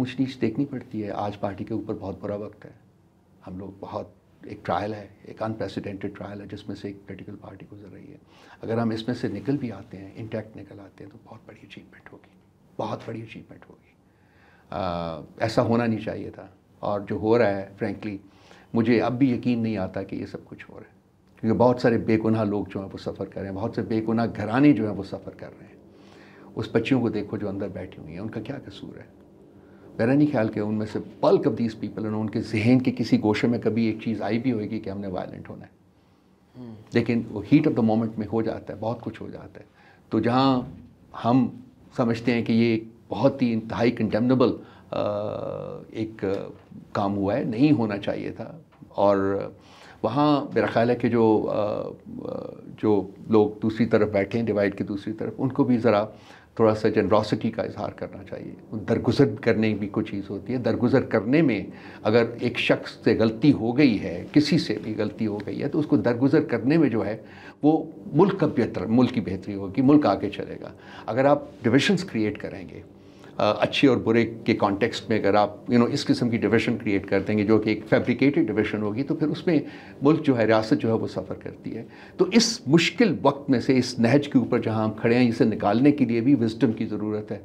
ऊँच नीच देखनी पड़ती है आज पार्टी के ऊपर बहुत बुरा वक्त है हम लोग बहुत एक ट्रायल है एक अनप्रेसिडेंटेड ट्रायल है जिसमें से एक पोलिटिकल पार्टी गुजर रही है अगर हम इसमें से निकल भी आते हैं इंटैक्ट निकल आते हैं तो बहुत बड़ी अचीवमेंट होगी बहुत बड़ी अचीवमेंट होगी ऐसा होना नहीं चाहिए था और जो हो रहा है फ्रेंकली मुझे अब भी यकीन नहीं आता कि ये सब कुछ हो रहा है क्योंकि बहुत सारे बेगुनाह लोग जो हैं वो सफ़र कर रहे हैं बहुत से बेगुनाह घराने जो हैं वो सफ़र कर रहे हैं उस बच्चियों को देखो जो अंदर बैठी हुई हैं उनका क्या कसूर है मेरा नहीं ख्याल कि उनमें से बल्क ऑफ दीज पीपल उनके जहन के किसी गोशे में कभी एक चीज़ आई भी होगी कि हमने वायलेंट होना है हम्म। लेकिन वो हीट ऑफ द मोमेंट में हो जाता है बहुत कुछ हो जाता है तो जहाँ हम समझते हैं कि ये एक बहुत ही इंतहाई कंटेमनेबल एक काम हुआ है नहीं होना चाहिए था और वहाँ मेरा ख्याल है कि जो जो लोग दूसरी तरफ बैठे हैं डिवाइड की दूसरी तरफ उनको भी ज़रा थोड़ा सा जनरॉसिटी का इजहार करना चाहिए दरगुजर करने भी कोई चीज़ होती है दरगुजर करने में अगर एक शख्स से गलती हो गई है किसी से भी गलती हो गई है तो उसको दरगुजर करने में जो है वो मुल्क का बेहतर मुल्क की बेहतरी होगी मुल्क आगे चलेगा अगर आप डिविशंस क्रिएट करेंगे अच्छे और बुरे के कॉन्टेक्स्ट में अगर आप यू नो इस किस्म की डिविजन क्रिएट कर देंगे जो कि एक फैब्रिकेटेड डिवीशन होगी तो फिर उसमें मुल्क जो है रियासत जो है वो सफ़र करती है तो इस मुश्किल वक्त में से इस नहज के ऊपर जहाँ हम खड़े हैं इसे निकालने के लिए भी विजडम की ज़रूरत है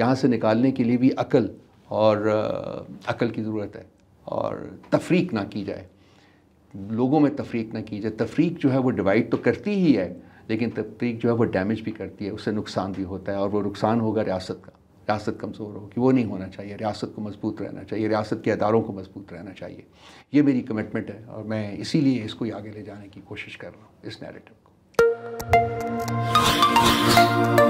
यहाँ से निकालने के लिए भी अकल और अकल की ज़रूरत है और तफरीक ना की जाए लोगों में तफरीक ना की जाए तफरीक जो है वो डिवाइड तो करती ही है लेकिन तफरीक जो है वो डैमेज भी करती है उससे नुकसान भी होता है और वो नुकसान होगा रियासत का रियासत कमज़ोर हो कि वो नहीं होना चाहिए रियासत को मजबूत रहना चाहिए रियासत के अदारों को मजबूत रहना चाहिए ये मेरी कमिटमेंट है और मैं इसीलिए इसको आगे ले जाने की कोशिश कर रहा हूँ इस नैरेटिव को